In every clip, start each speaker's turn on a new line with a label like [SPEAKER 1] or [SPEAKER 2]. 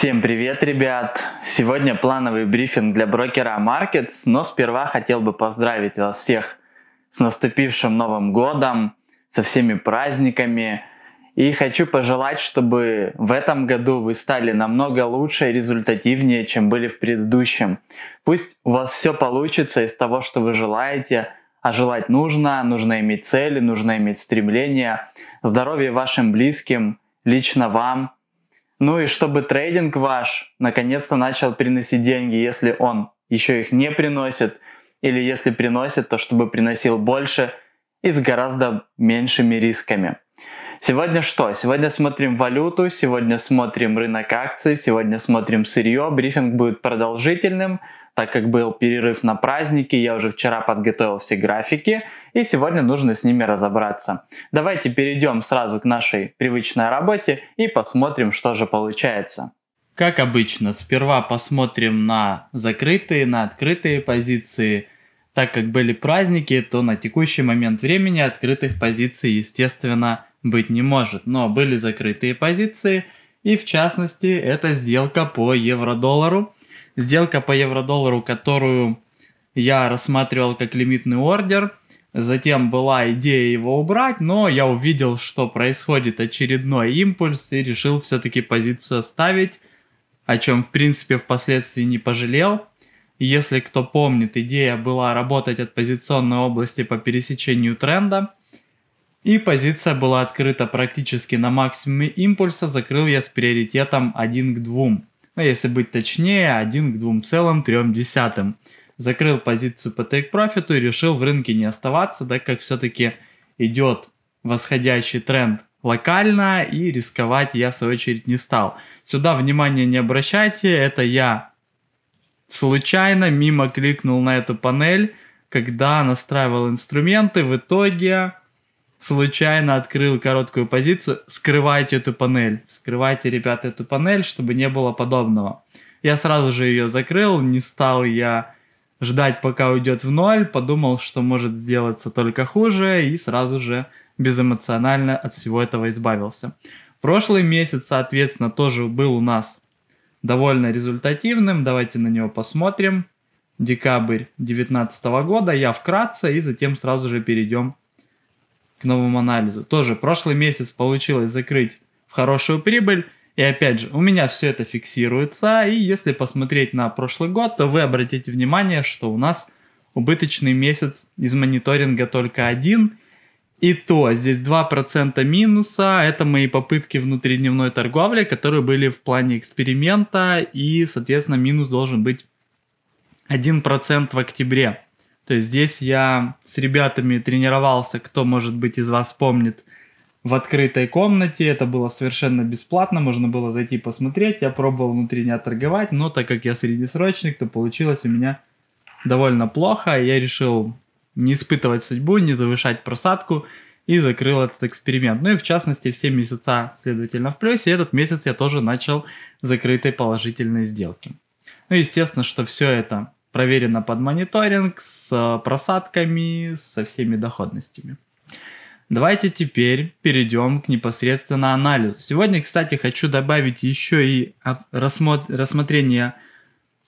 [SPEAKER 1] Всем привет, ребят! Сегодня плановый брифинг для брокера Markets, но сперва хотел бы поздравить вас всех с наступившим Новым Годом, со всеми праздниками. И хочу пожелать, чтобы в этом году вы стали намного лучше и результативнее, чем были в предыдущем. Пусть у вас все получится из того, что вы желаете, а желать нужно, нужно иметь цели, нужно иметь стремления, здоровья вашим близким, лично вам – ну и чтобы трейдинг ваш наконец-то начал приносить деньги, если он еще их не приносит, или если приносит, то чтобы приносил больше и с гораздо меньшими рисками. Сегодня что? Сегодня смотрим валюту, сегодня смотрим рынок акций, сегодня смотрим сырье. Брифинг будет продолжительным. Так как был перерыв на праздники, я уже вчера подготовил все графики, и сегодня нужно с ними разобраться. Давайте перейдем сразу к нашей привычной работе и посмотрим, что же получается. Как обычно, сперва посмотрим на закрытые, на открытые позиции. Так как были праздники, то на текущий момент времени открытых позиций, естественно, быть не может. Но были закрытые позиции, и в частности, это сделка по евро-доллару – Сделка по евро-доллару, которую я рассматривал как лимитный ордер. Затем была идея его убрать, но я увидел, что происходит очередной импульс и решил все-таки позицию оставить, о чем, в принципе, впоследствии не пожалел. Если кто помнит, идея была работать от позиционной области по пересечению тренда. И позиция была открыта практически на максимуме импульса, закрыл я с приоритетом 1 к 2 ну, если быть точнее, 1 к 2,3. Закрыл позицию по Take Profit и решил в рынке не оставаться, так как все-таки идет восходящий тренд локально, и рисковать я, в свою очередь, не стал. Сюда внимание не обращайте, это я случайно мимо кликнул на эту панель, когда настраивал инструменты, в итоге случайно открыл короткую позицию, скрывайте эту панель. Скрывайте, ребята, эту панель, чтобы не было подобного. Я сразу же ее закрыл, не стал я ждать, пока уйдет в ноль, подумал, что может сделаться только хуже, и сразу же безэмоционально от всего этого избавился. Прошлый месяц, соответственно, тоже был у нас довольно результативным. Давайте на него посмотрим. Декабрь 2019 года я вкратце, и затем сразу же перейдем к новому анализу. Тоже прошлый месяц получилось закрыть в хорошую прибыль. И опять же, у меня все это фиксируется. И если посмотреть на прошлый год, то вы обратите внимание, что у нас убыточный месяц из мониторинга только один. И то, здесь 2% минуса, это мои попытки внутридневной торговли, которые были в плане эксперимента, и, соответственно, минус должен быть 1% в октябре. То есть здесь я с ребятами тренировался, кто, может быть, из вас помнит, в открытой комнате. Это было совершенно бесплатно, можно было зайти посмотреть. Я пробовал внутри не торговать, но так как я среднесрочник, то получилось у меня довольно плохо. Я решил не испытывать судьбу, не завышать просадку и закрыл этот эксперимент. Ну и в частности, все месяца, следовательно, в плюсе. Этот месяц я тоже начал закрытой положительной сделки. Ну, естественно, что все это проверено под мониторинг с э, просадками, со всеми доходностями. Давайте теперь перейдем к непосредственно анализу. Сегодня, кстати, хочу добавить еще и рассмотрение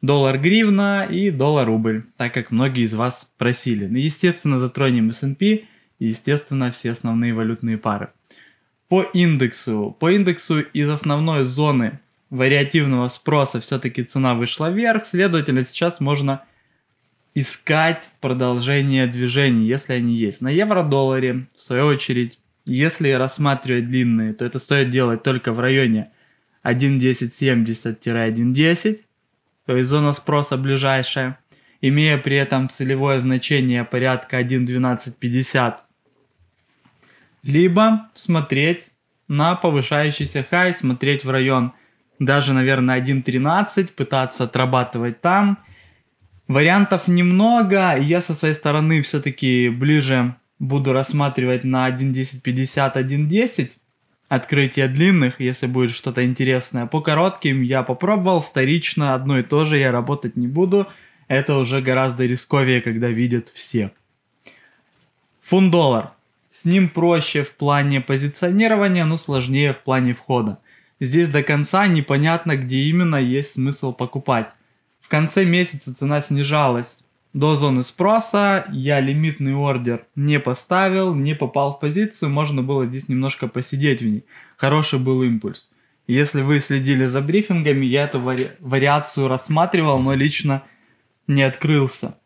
[SPEAKER 1] доллар-гривна и доллар-рубль, так как многие из вас просили. Ну, естественно, затронем S&P и, естественно, все основные валютные пары. По индексу. По индексу из основной зоны вариативного спроса все-таки цена вышла вверх, следовательно, сейчас можно искать продолжение движений, если они есть. На евро-долларе, в свою очередь, если рассматривать длинные, то это стоит делать только в районе 1.1070-1.10, то есть зона спроса ближайшая, имея при этом целевое значение порядка 1.1250. Либо смотреть на повышающийся хай, смотреть в район 1.1250 даже, наверное, 1.13, пытаться отрабатывать там. Вариантов немного, я со своей стороны все-таки ближе буду рассматривать на 1.10.50, 1.10 открытие длинных, если будет что-то интересное. По коротким я попробовал, вторично одно и то же я работать не буду. Это уже гораздо рисковее, когда видят все. Фунт-доллар. С ним проще в плане позиционирования, но сложнее в плане входа. Здесь до конца непонятно, где именно есть смысл покупать. В конце месяца цена снижалась до зоны спроса, я лимитный ордер не поставил, не попал в позицию, можно было здесь немножко посидеть в ней. Хороший был импульс. Если вы следили за брифингами, я эту вари- вариацию рассматривал, но лично не открылся.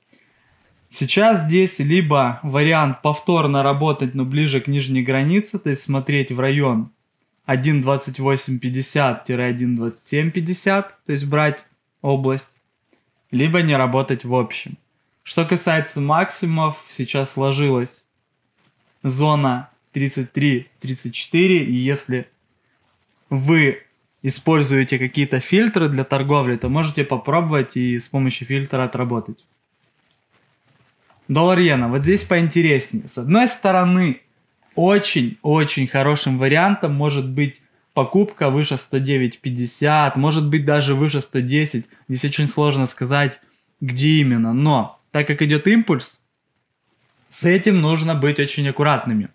[SPEAKER 1] Сейчас здесь либо вариант повторно работать, но ближе к нижней границе, то есть смотреть в район 1.2850-1.2750, то есть брать область, либо не работать в общем. Что касается максимумов, сейчас сложилась зона 33-34, и если вы используете какие-то фильтры для торговли, то можете попробовать и с помощью фильтра отработать. Доллар иена. Вот здесь поинтереснее. С одной стороны, очень-очень хорошим вариантом может быть покупка выше 109.50, может быть даже выше 110. Здесь очень сложно сказать, где именно. Но так как идет импульс, с этим нужно быть очень аккуратными.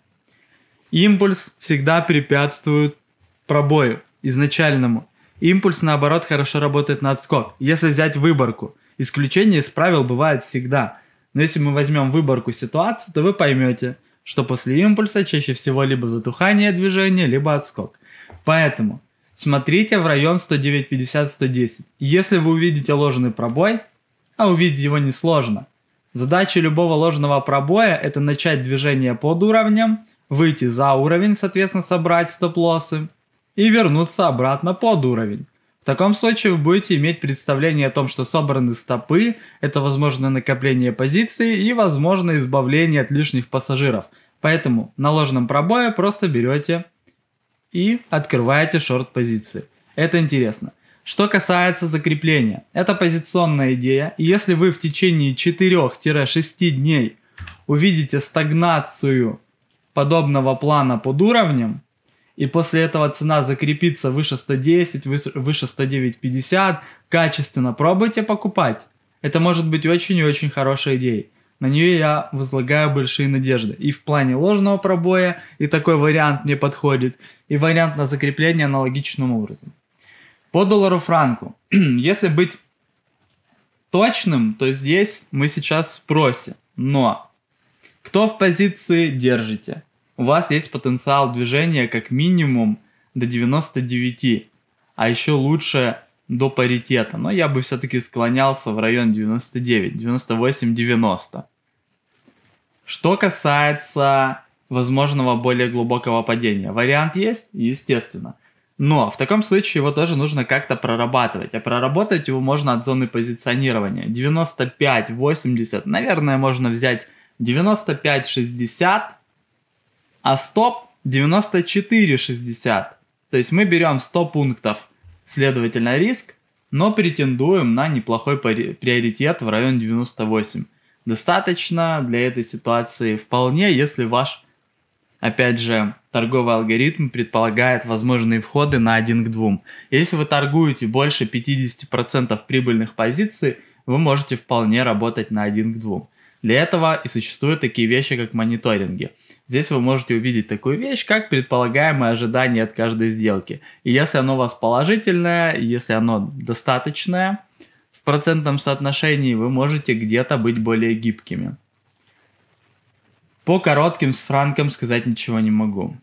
[SPEAKER 1] Импульс всегда препятствует пробою изначальному. Импульс, наоборот, хорошо работает на отскок. Если взять выборку, исключения из правил бывают всегда. Но если мы возьмем выборку ситуации, то вы поймете – что после импульса чаще всего либо затухание движения, либо отскок. Поэтому смотрите в район 10950 50 110 Если вы увидите ложный пробой, а увидеть его несложно, задача любого ложного пробоя – это начать движение под уровнем, выйти за уровень, соответственно, собрать стоп-лоссы и вернуться обратно под уровень. В таком случае вы будете иметь представление о том, что собраны стопы, это возможно накопление позиции и возможно избавление от лишних пассажиров. Поэтому на ложном пробое просто берете и открываете шорт позиции. Это интересно. Что касается закрепления, это позиционная идея. если вы в течение 4-6 дней увидите стагнацию подобного плана под уровнем, и после этого цена закрепится выше 110, выше 109.50, качественно пробуйте покупать. Это может быть очень и очень хорошей идеей. На нее я возлагаю большие надежды. И в плане ложного пробоя, и такой вариант мне подходит, и вариант на закрепление аналогичным образом. По доллару франку. Если быть точным, то здесь мы сейчас в просе. Но кто в позиции держите? у вас есть потенциал движения как минимум до 99, а еще лучше до паритета. Но я бы все-таки склонялся в район 99, 98, 90. Что касается возможного более глубокого падения. Вариант есть, естественно. Но в таком случае его тоже нужно как-то прорабатывать. А проработать его можно от зоны позиционирования. 95-80, наверное, можно взять 95-60, а стоп 94,60. То есть мы берем 100 пунктов, следовательно, риск, но претендуем на неплохой приоритет в район 98. Достаточно для этой ситуации вполне, если ваш, опять же, торговый алгоритм предполагает возможные входы на 1 к 2. Если вы торгуете больше 50% прибыльных позиций, вы можете вполне работать на 1 к 2. Для этого и существуют такие вещи, как мониторинги. Здесь вы можете увидеть такую вещь, как предполагаемое ожидание от каждой сделки. И если оно у вас положительное, если оно достаточное в процентном соотношении, вы можете где-то быть более гибкими. По коротким с франком сказать ничего не могу.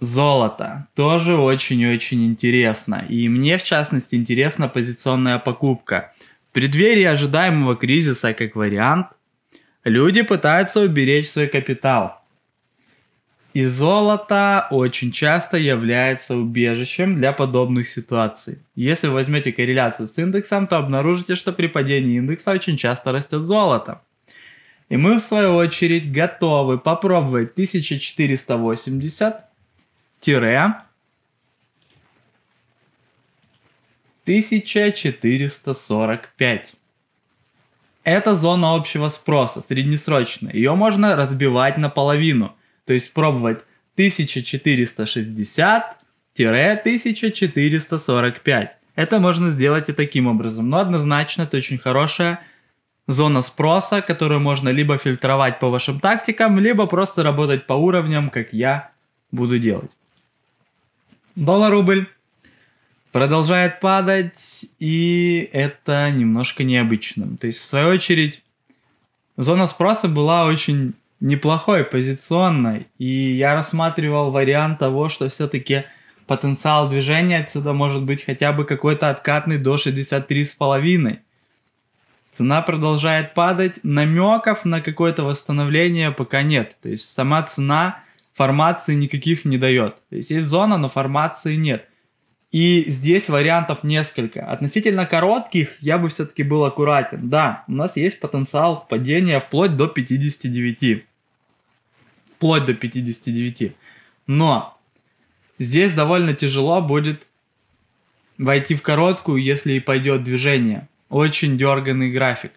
[SPEAKER 1] Золото тоже очень-очень интересно. И мне, в частности, интересна позиционная покупка. В преддверии ожидаемого кризиса, как вариант, люди пытаются уберечь свой капитал – и золото очень часто является убежищем для подобных ситуаций. Если вы возьмете корреляцию с индексом, то обнаружите, что при падении индекса очень часто растет золото. И мы, в свою очередь, готовы попробовать 1480 тире 1445. Это зона общего спроса, среднесрочная. Ее можно разбивать наполовину. То есть пробовать 1460-1445. Это можно сделать и таким образом. Но однозначно это очень хорошая зона спроса, которую можно либо фильтровать по вашим тактикам, либо просто работать по уровням, как я буду делать. Доллар-рубль продолжает падать, и это немножко необычно. То есть, в свою очередь, зона спроса была очень неплохой позиционно. И я рассматривал вариант того, что все-таки потенциал движения отсюда может быть хотя бы какой-то откатный до 63,5. Цена продолжает падать, намеков на какое-то восстановление пока нет. То есть сама цена формации никаких не дает. То есть есть зона, но формации нет. И здесь вариантов несколько. Относительно коротких я бы все-таки был аккуратен. Да, у нас есть потенциал падения вплоть до 59 вплоть до 59. Но здесь довольно тяжело будет войти в короткую, если и пойдет движение. Очень дерганный график.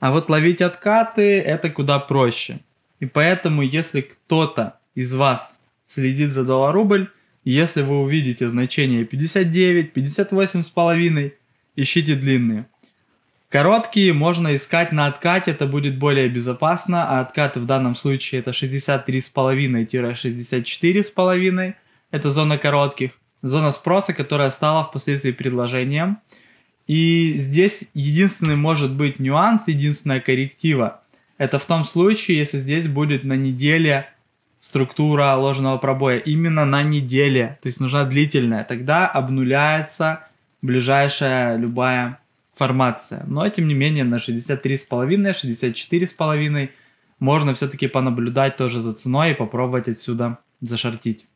[SPEAKER 1] А вот ловить откаты это куда проще. И поэтому, если кто-то из вас следит за доллар-рубль, если вы увидите значение 59, 58 с половиной, ищите длинные. Короткие можно искать на откате, это будет более безопасно, а откаты в данном случае это 63,5-64,5, это зона коротких, зона спроса, которая стала впоследствии предложением. И здесь единственный может быть нюанс, единственная корректива, это в том случае, если здесь будет на неделе структура ложного пробоя, именно на неделе, то есть нужна длительная, тогда обнуляется ближайшая любая формация. Но, тем не менее, на 63,5, 64,5 можно все-таки понаблюдать тоже за ценой и попробовать отсюда зашортить.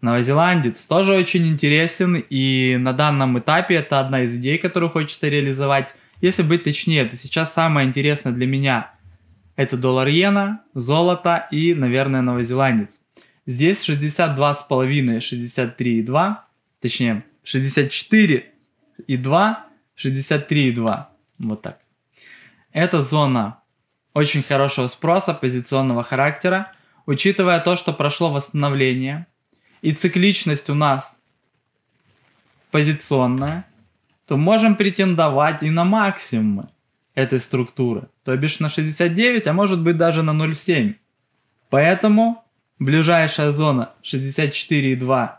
[SPEAKER 1] Новозеландец тоже очень интересен, и на данном этапе это одна из идей, которую хочется реализовать. Если быть точнее, то сейчас самое интересное для меня это доллар иена, золото и, наверное, новозеландец. Здесь 62,5, 63,2, точнее 64 и и 63,2. Вот так. Это зона очень хорошего спроса позиционного характера, учитывая то, что прошло восстановление, и цикличность у нас позиционная, то можем претендовать и на максимумы этой структуры, то бишь на 69, а может быть даже на 0,7. Поэтому ближайшая зона 64,2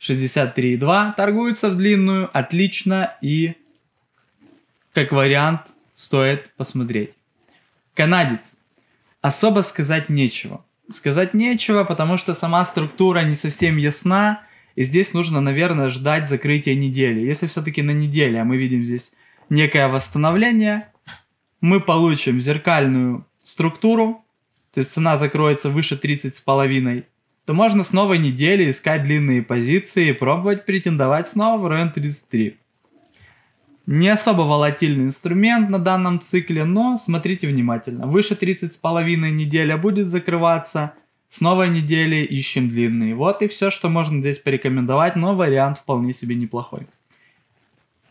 [SPEAKER 1] 63,2 торгуется в длинную, отлично и как вариант стоит посмотреть. Канадец. Особо сказать нечего. Сказать нечего, потому что сама структура не совсем ясна, и здесь нужно, наверное, ждать закрытия недели. Если все-таки на неделе а мы видим здесь некое восстановление, мы получим зеркальную структуру, то есть цена закроется выше 30 с половиной то можно с новой недели искать длинные позиции и пробовать претендовать снова в район 33. Не особо волатильный инструмент на данном цикле, но смотрите внимательно. Выше с половиной неделя будет закрываться. С новой недели ищем длинные. Вот и все, что можно здесь порекомендовать, но вариант вполне себе неплохой.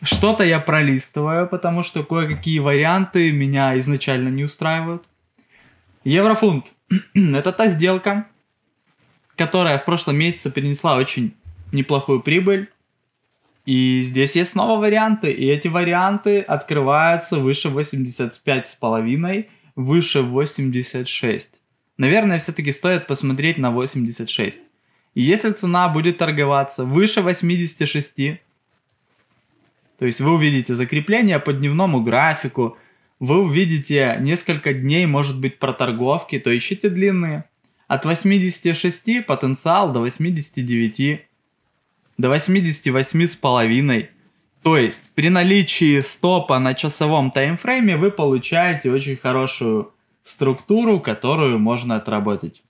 [SPEAKER 1] Что-то я пролистываю, потому что кое-какие варианты меня изначально не устраивают. Еврофунт. Это та сделка, которая в прошлом месяце принесла очень неплохую прибыль. И здесь есть снова варианты, и эти варианты открываются выше 85,5, выше 86. Наверное, все-таки стоит посмотреть на 86. И если цена будет торговаться выше 86, то есть вы увидите закрепление по дневному графику, вы увидите несколько дней, может быть, проторговки, то ищите длинные от 86 потенциал до 89, до 88 с половиной. То есть при наличии стопа на часовом таймфрейме вы получаете очень хорошую структуру, которую можно отработать.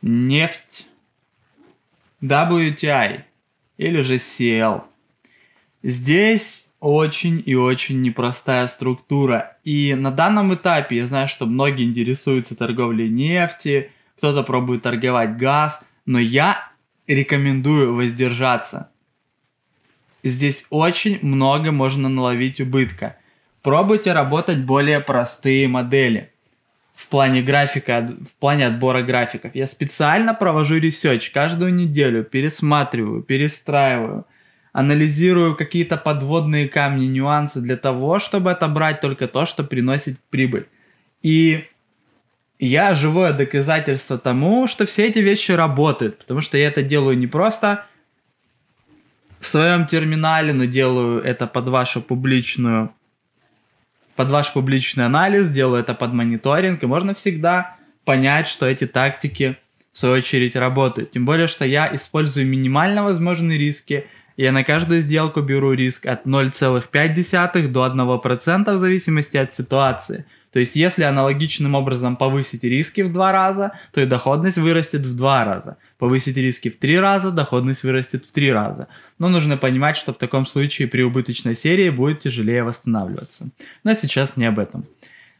[SPEAKER 1] Нефть. WTI или же CL. Здесь очень и очень непростая структура. И на данном этапе я знаю, что многие интересуются торговлей нефти, кто-то пробует торговать газ, но я рекомендую воздержаться. Здесь очень много можно наловить убытка. Пробуйте работать более простые модели в плане графика, в плане отбора графиков. Я специально провожу ресеч каждую неделю, пересматриваю, перестраиваю – анализирую какие-то подводные камни, нюансы для того, чтобы отобрать только то, что приносит прибыль. И я живое доказательство тому, что все эти вещи работают, потому что я это делаю не просто в своем терминале, но делаю это под вашу публичную под ваш публичный анализ, делаю это под мониторинг, и можно всегда понять, что эти тактики в свою очередь работают. Тем более, что я использую минимально возможные риски – я на каждую сделку беру риск от 0,5 до 1% в зависимости от ситуации. То есть, если аналогичным образом повысить риски в два раза, то и доходность вырастет в два раза. Повысить риски в три раза, доходность вырастет в три раза. Но нужно понимать, что в таком случае при убыточной серии будет тяжелее восстанавливаться. Но сейчас не об этом.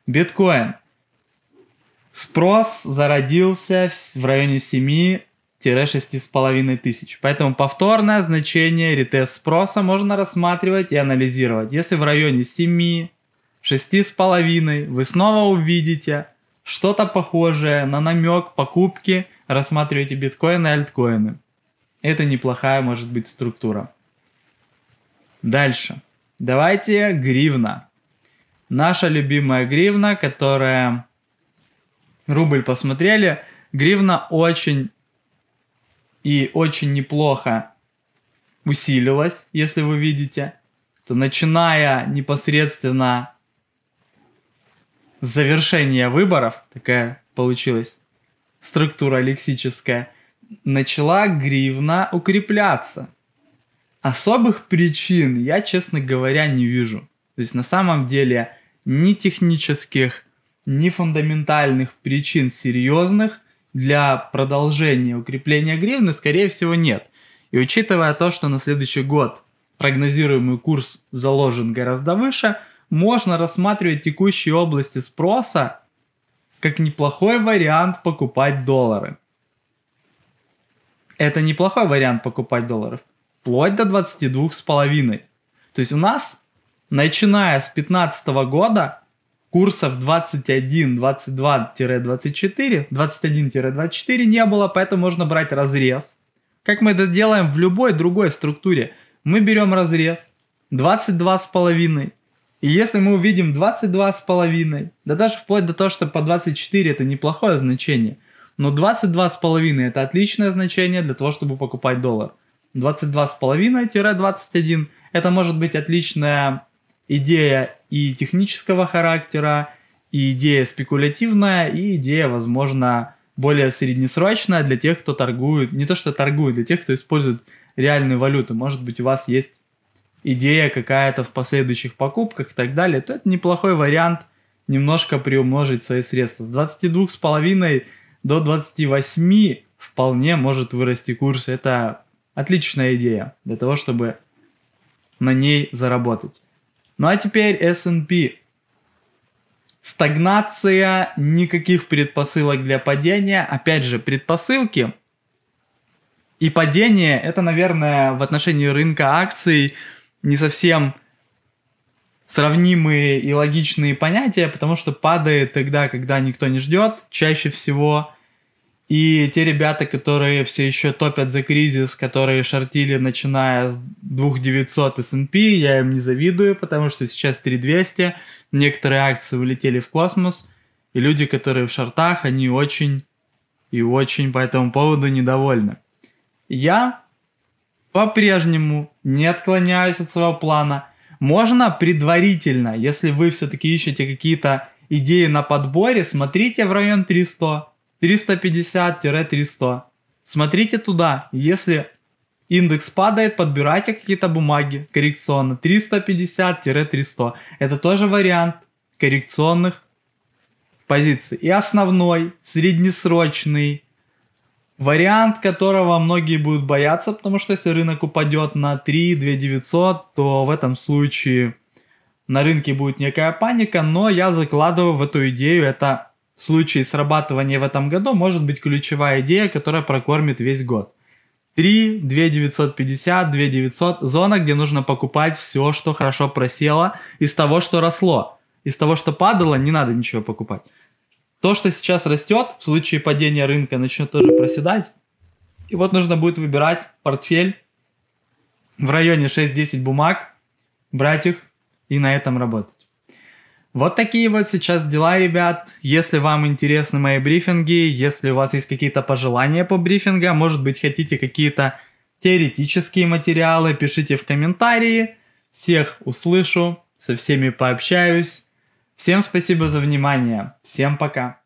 [SPEAKER 1] Биткоин. Спрос зародился в районе 7 6,5 тысяч. Поэтому повторное значение ретест спроса можно рассматривать и анализировать. Если в районе 7, 6,5 вы снова увидите что-то похожее на намек покупки, рассматривайте биткоины и альткоины. Это неплохая может быть структура. Дальше. Давайте гривна. Наша любимая гривна, которая рубль посмотрели. Гривна очень и очень неплохо усилилась, если вы видите, то начиная непосредственно с завершения выборов, такая получилась структура лексическая, начала гривна укрепляться. Особых причин я, честно говоря, не вижу. То есть на самом деле ни технических, ни фундаментальных причин серьезных для продолжения укрепления гривны, скорее всего, нет. И учитывая то, что на следующий год прогнозируемый курс заложен гораздо выше, можно рассматривать текущие области спроса как неплохой вариант покупать доллары. Это неплохой вариант покупать долларов, вплоть до 22,5. То есть у нас, начиная с 2015 года, курсов 21, 22-24, 21-24 не было, поэтому можно брать разрез. Как мы это делаем в любой другой структуре. Мы берем разрез 22,5. И если мы увидим 22,5, да даже вплоть до того, что по 24 это неплохое значение, но 22,5 это отличное значение для того, чтобы покупать доллар. 22,5-21 это может быть отличная идея и технического характера, и идея спекулятивная, и идея, возможно, более среднесрочная для тех, кто торгует, не то что торгует, для тех, кто использует реальную валюту. Может быть, у вас есть идея какая-то в последующих покупках и так далее, то это неплохой вариант немножко приумножить свои средства. С 22,5 до 28 вполне может вырасти курс. Это отличная идея для того, чтобы на ней заработать. Ну а теперь S&P. Стагнация, никаких предпосылок для падения. Опять же, предпосылки и падение – это, наверное, в отношении рынка акций не совсем сравнимые и логичные понятия, потому что падает тогда, когда никто не ждет, чаще всего – и те ребята, которые все еще топят за кризис, которые шортили, начиная с 2900 S&P, я им не завидую, потому что сейчас 3200, некоторые акции улетели в космос, и люди, которые в шортах, они очень и очень по этому поводу недовольны. Я по-прежнему не отклоняюсь от своего плана. Можно предварительно, если вы все-таки ищете какие-то идеи на подборе, смотрите в район 300, 350-300. Смотрите туда, если индекс падает, подбирайте какие-то бумаги коррекционно. 350-300. Это тоже вариант коррекционных позиций. И основной, среднесрочный вариант, которого многие будут бояться, потому что если рынок упадет на 3, 2 900, то в этом случае на рынке будет некая паника, но я закладываю в эту идею это случае срабатывания в этом году может быть ключевая идея, которая прокормит весь год. 3, 2 950, 2 900 – зона, где нужно покупать все, что хорошо просело, из того, что росло. Из того, что падало, не надо ничего покупать. То, что сейчас растет, в случае падения рынка начнет тоже проседать. И вот нужно будет выбирать портфель в районе 6-10 бумаг, брать их и на этом работать. Вот такие вот сейчас дела, ребят. Если вам интересны мои брифинги, если у вас есть какие-то пожелания по брифингам, может быть, хотите какие-то теоретические материалы, пишите в комментарии. Всех услышу, со всеми пообщаюсь. Всем спасибо за внимание. Всем пока.